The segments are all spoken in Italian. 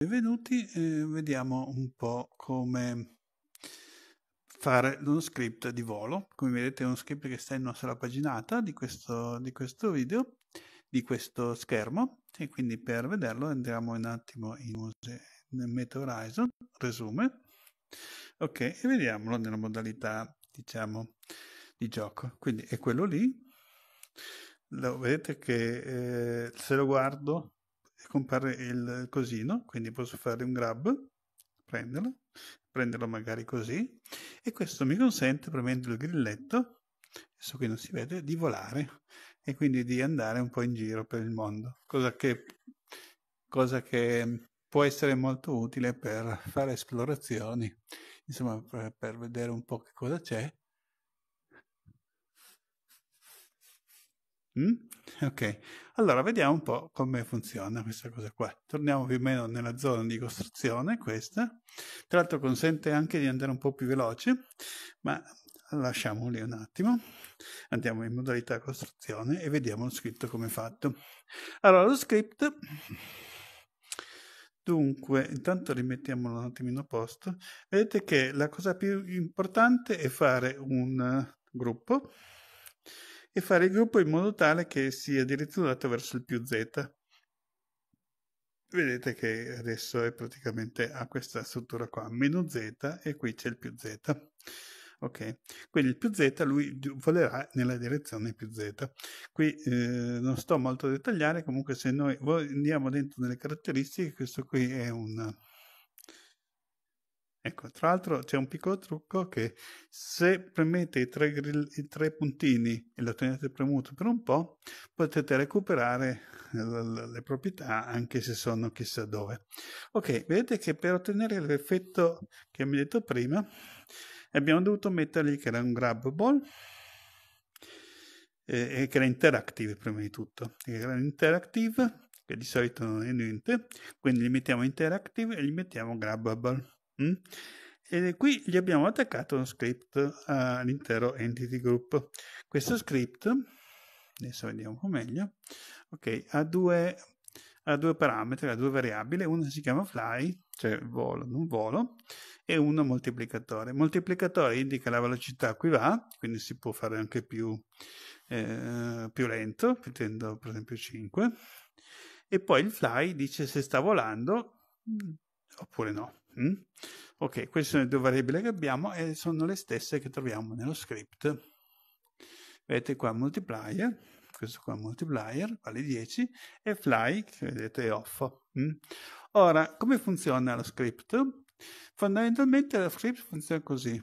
Benvenuti, eh, vediamo un po' come fare uno script di volo. Come vedete è uno script che sta in una sola paginata di questo, di questo video, di questo schermo, e quindi per vederlo andiamo un attimo in, nel Meta Horizon, resume, ok, e vediamolo nella modalità, diciamo, di gioco. Quindi è quello lì, lo vedete che eh, se lo guardo compare il cosino, quindi posso fare un grab, prenderlo, prenderlo magari così, e questo mi consente, premendo il grilletto, adesso qui non si vede, di volare e quindi di andare un po' in giro per il mondo, cosa che, cosa che può essere molto utile per fare esplorazioni, insomma per, per vedere un po' che cosa c'è Mm? Ok, allora vediamo un po' come funziona questa cosa qua. Torniamo più o meno nella zona di costruzione, questa. Tra l'altro consente anche di andare un po' più veloce, ma lasciamo lì un attimo. Andiamo in modalità costruzione e vediamo lo script come è fatto. Allora, lo script... Dunque, intanto rimettiamolo un attimino a posto. Vedete che la cosa più importante è fare un eh, gruppo e fare il gruppo in modo tale che sia direzionato verso il più z. Vedete che adesso è praticamente a questa struttura qua, meno z e qui c'è il più z. Ok, quindi il più z lui volerà nella direzione più z. Qui eh, non sto molto a dettagliare, comunque se noi andiamo dentro nelle caratteristiche, questo qui è un Ecco, tra l'altro c'è un piccolo trucco che se premete i tre, grill, i tre puntini e lo tenete premuto per un po', potete recuperare eh, le proprietà anche se sono chissà dove. Ok, vedete che per ottenere l'effetto che abbiamo detto prima, abbiamo dovuto mettergli che era un grab ball eh, che era interactive prima di tutto era interactive che di solito non è niente quindi li mettiamo interactive e li mettiamo grabbable Mm? E qui gli abbiamo attaccato uno script eh, all'intero entity group. Questo script, adesso vediamo un po' meglio, okay, ha, due, ha due, parametri, ha due variabili, uno si chiama fly, cioè volo, non volo, e uno moltiplicatore. Moltiplicatore indica la velocità a cui va, quindi si può fare anche più, eh, più lento, mettendo per esempio 5, e poi il fly dice se sta volando mm, oppure no. Mm? Ok, queste sono le due variabili che abbiamo e sono le stesse che troviamo nello script. Vedete qua multiplier, questo qua multiplier vale 10 e fly che vedete è off. Mm? Ora, come funziona lo script? Fondamentalmente lo script funziona così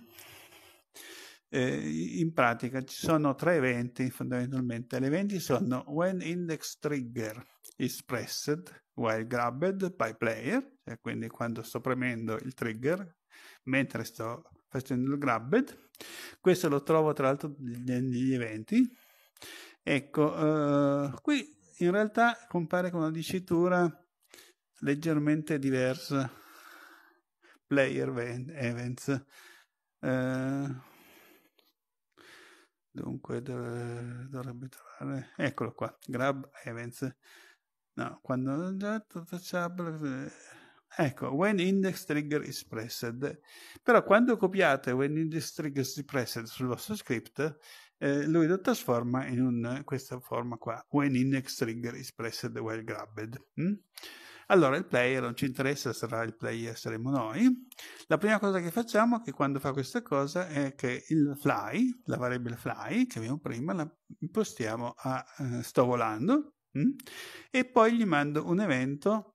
eh, in pratica ci sono tre eventi fondamentalmente. Gli eventi sono when index trigger is pressed while grabbed by player, cioè quindi quando sto premendo il trigger mentre sto facendo il grabbed. Questo lo trovo tra l'altro negli eventi. Ecco, eh, qui in realtà compare con una dicitura leggermente diversa. Player events. Eh, Dunque dovrebbe trovare... Eccolo qua, Grab Evans. No, quando touchable... Eh, ecco, when index trigger is pressed. Però quando copiate when index trigger is pressed sul vostro script, eh, lui lo trasforma in un, questa forma qua, when index trigger is pressed while grabbed. Mm? Allora il player non ci interessa, sarà il player, saremo noi. La prima cosa che facciamo, che quando fa questa cosa, è che il fly, la variabile fly che abbiamo prima, la impostiamo a eh, sto volando mh? Mm? e poi gli mando un evento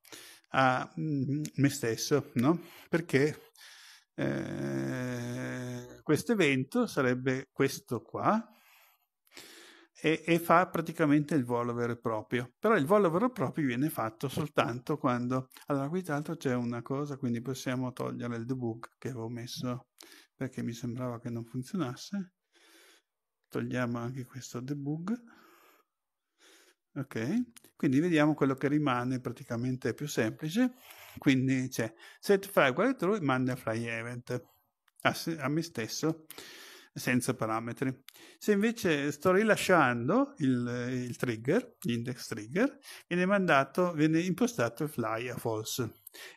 a mh, mm, me stesso, no? Perché eh, questo evento sarebbe questo qua, e, e, fa praticamente il volo vero e proprio. Però il volo vero e proprio viene fatto soltanto quando... Allora, qui tra l'altro c'è una cosa, quindi possiamo togliere il debug che avevo messo perché mi sembrava che non funzionasse. Togliamo anche questo debug. Ok, quindi vediamo quello che rimane praticamente più semplice. Quindi c'è set file uguale true, manda fly event a, se, a me stesso senza parametri. Se invece sto rilasciando il, il trigger, l'index trigger, viene mandato, viene impostato il fly a false.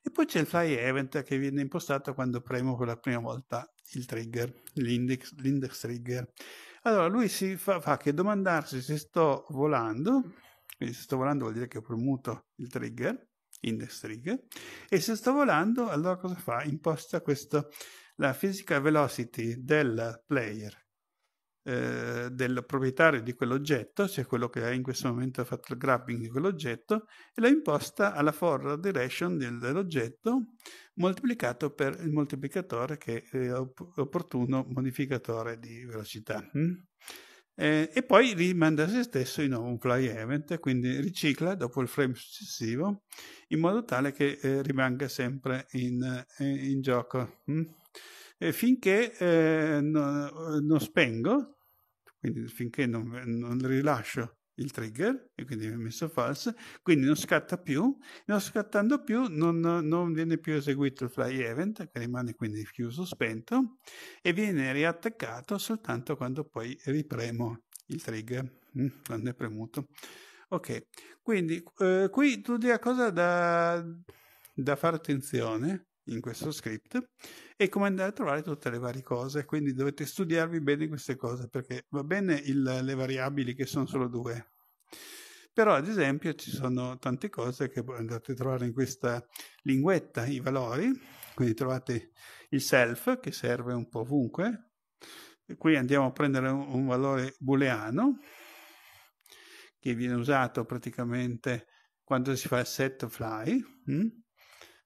E poi c'è il fly event che viene impostato quando premo per la prima volta il trigger, l'index, l'index trigger. Allora lui si fa, fa che domandarsi se sto volando, quindi se sto volando vuol dire che ho premuto il trigger, index trigger, e se sto volando allora cosa fa? Imposta questo la physical velocity del player, eh, del proprietario di quell'oggetto, cioè quello che in questo momento ha fatto il grabbing di quell'oggetto, e la imposta alla forward direction del, dell'oggetto moltiplicato per il moltiplicatore che è opportuno modificatore di velocità. Mm? Eh, e poi rimanda a se stesso in un fly event, quindi ricicla dopo il frame successivo in modo tale che eh, rimanga sempre in, eh, in gioco. Mm? finché eh, no, eh, non spengo, quindi finché non, non, rilascio il trigger, e quindi ho messo false, quindi non scatta più, non scattando più non, non viene più eseguito il fly event, che rimane quindi chiuso, spento, e viene riattaccato soltanto quando poi ripremo il trigger, mm, quando è premuto. Ok, quindi eh, qui tu dia cosa da, da fare attenzione, in questo script e come andare a trovare tutte le varie cose quindi dovete studiarvi bene queste cose perché va bene il, le variabili che sono solo due però ad esempio ci sono tante cose che andate a trovare in questa linguetta i valori quindi trovate il self che serve un po' ovunque e qui andiamo a prendere un, un valore booleano che viene usato praticamente quando si fa il set fly mh? Hm?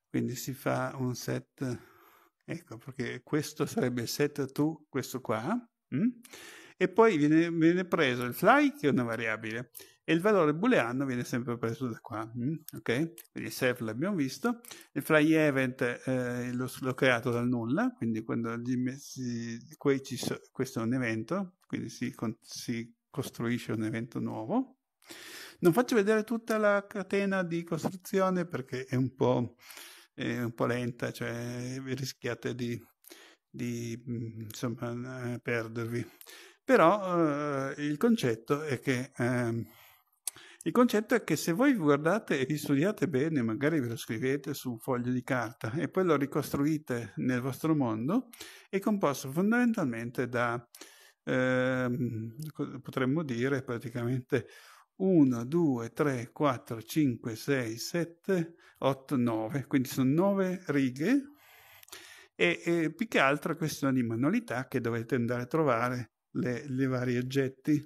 Quindi si fa un set, ecco perché questo sarebbe il set to, questo qua, mh? Mm? e poi viene, viene, preso il fly che è una variabile e il valore booleano viene sempre preso da qua, mh? Mm? ok? Quindi self l'abbiamo visto, il fly event eh, l'ho, l'ho, creato dal nulla, quindi quando gli messi, so, questo è un evento, quindi si, con, si costruisce un evento nuovo. Non faccio vedere tutta la catena di costruzione perché è un po' eh, un po' lenta, cioè rischiate di, di mhmm, insomma, eh, perdervi. Però eh, il concetto è che... Ehm, il concetto è che se voi guardate e vi studiate bene, magari ve lo scrivete su un foglio di carta e poi lo ricostruite nel vostro mondo, è composto fondamentalmente da, ehm, potremmo dire, praticamente 1, 2, 3, 4, 5, 6, 7, 8, 9, quindi sono 9 righe e, e più che altro questione di manualità che dovete andare a trovare le, le vari oggetti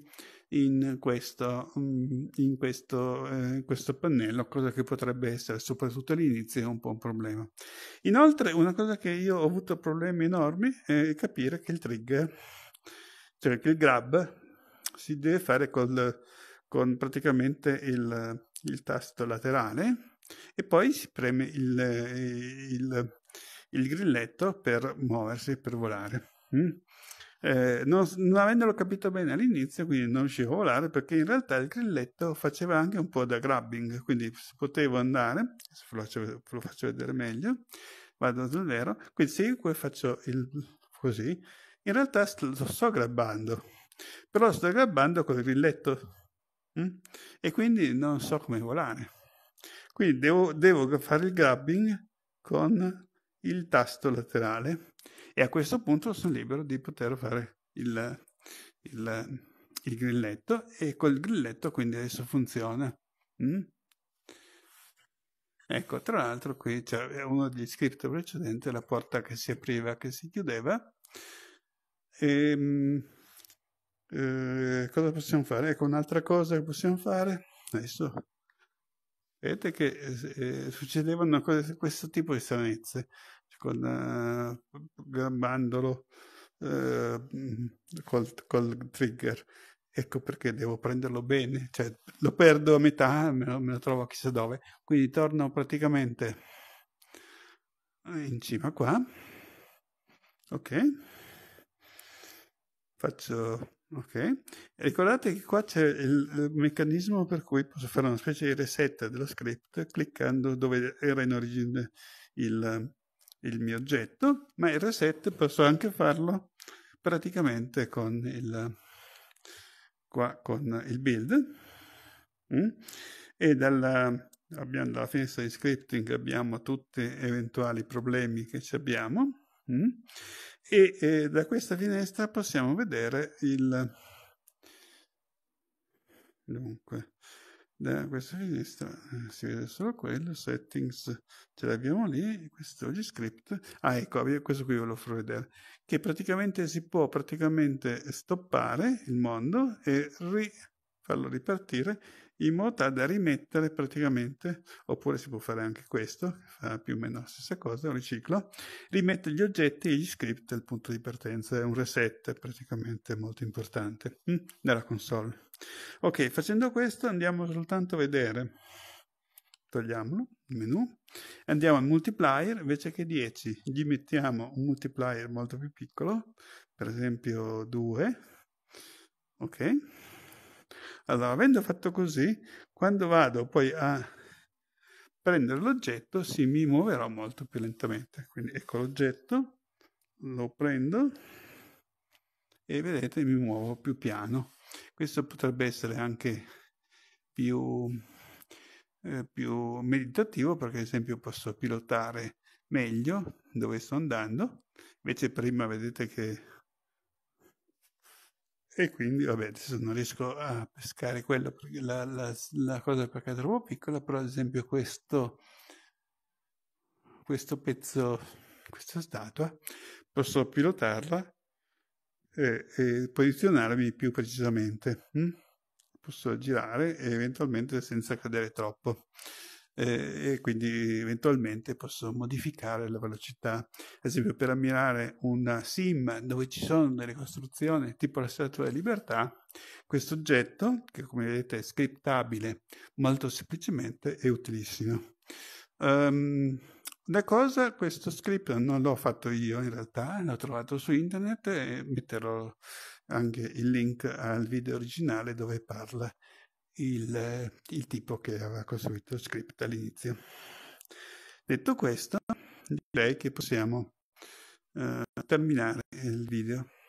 in questo, mm, in, questo, eh, in questo, pannello, cosa che potrebbe essere soprattutto all'inizio un po' un problema. Inoltre una cosa che io ho avuto problemi enormi è capire che il trigger, cioè che il grab si deve fare col con praticamente il, il tasto laterale e poi si preme il, eh, il, il grilletto per muoversi, per volare. Mm? Eh, non, non, avendolo capito bene all'inizio, quindi non riuscivo a volare perché in realtà il grilletto faceva anche un po' da grabbing, quindi potevo andare, ve lo, faccio, lo faccio vedere meglio, vado sull'ero, quindi se io faccio il, così, in realtà lo sto grabbando, però sto grabbando col grilletto Mm? E quindi non so come volare. Quindi devo, devo fare il grabbing con il tasto laterale e a questo punto sono libero di poter fare il, il, il grilletto e col grilletto quindi adesso funziona. Mm? Ecco, tra l'altro qui c'è eh, uno degli script precedenti, la porta che si apriva, che si chiudeva. Ehm... Eh, cosa possiamo fare? Ecco, un'altra cosa che possiamo fare adesso. Vedete che eh, eh succedevano cose, questo tipo di stranezze, con eh, gambandolo, eh, col, col, trigger. Ecco perché devo prenderlo bene, cioè lo perdo a metà, me lo, me lo trovo chissà dove. Quindi torno praticamente in cima qua. Ok. Faccio Ok, ricordate che qua c'è il meccanismo per cui posso fare una specie di reset dello script cliccando dove era in origine il, il mio oggetto, ma il reset posso anche farlo praticamente con il, qua, con il build. Mm? E dalla, abbiamo, dalla finestra di scripting abbiamo tutti eventuali problemi che ci abbiamo. Mm? e eh, da questa finestra possiamo vedere il dunque da questa finestra eh, si vede solo quello settings ce l'abbiamo lì questo oggi script ah ecco questo qui ve lo farò vedere che praticamente si può praticamente stoppare il mondo e ri, farlo ripartire in modo tale da rimettere praticamente, oppure si può fare anche questo, fa più o meno la stessa cosa, un riciclo, rimettere gli oggetti e gli script al punto di partenza, è un reset praticamente molto importante nella mm, console. Ok, facendo questo andiamo soltanto a vedere, togliamolo, il menu, andiamo al multiplier, invece che 10 gli mettiamo un multiplier molto più piccolo, per esempio 2, ok? Allora, avendo fatto così, quando vado poi a prendere l'oggetto, sì, mi muoverò molto più lentamente. Quindi ecco l'oggetto, lo prendo e vedete mi muovo più piano. Questo potrebbe essere anche più, eh, più meditativo perché ad esempio posso pilotare meglio dove sto andando. Invece prima vedete che e quindi vabbè adesso non riesco a pescare quello la, la, la cosa perché è troppo piccola però ad esempio questo questo pezzo questa statua posso pilotarla e, e posizionarmi più precisamente hm? posso girare e eventualmente senza cadere troppo eh, e quindi eventualmente posso modificare la velocità. Ad esempio per ammirare una sim dove ci sono delle costruzioni tipo la Statua di Libertà, questo oggetto, che come vedete è scriptabile molto semplicemente, è utilissimo. Um, ehm, da cosa questo script non l'ho fatto io in realtà, l'ho trovato su internet e metterò anche il link al video originale dove parla il, eh, il tipo che aveva costruito il script all'inizio. Detto questo, direi che possiamo eh, terminare il video.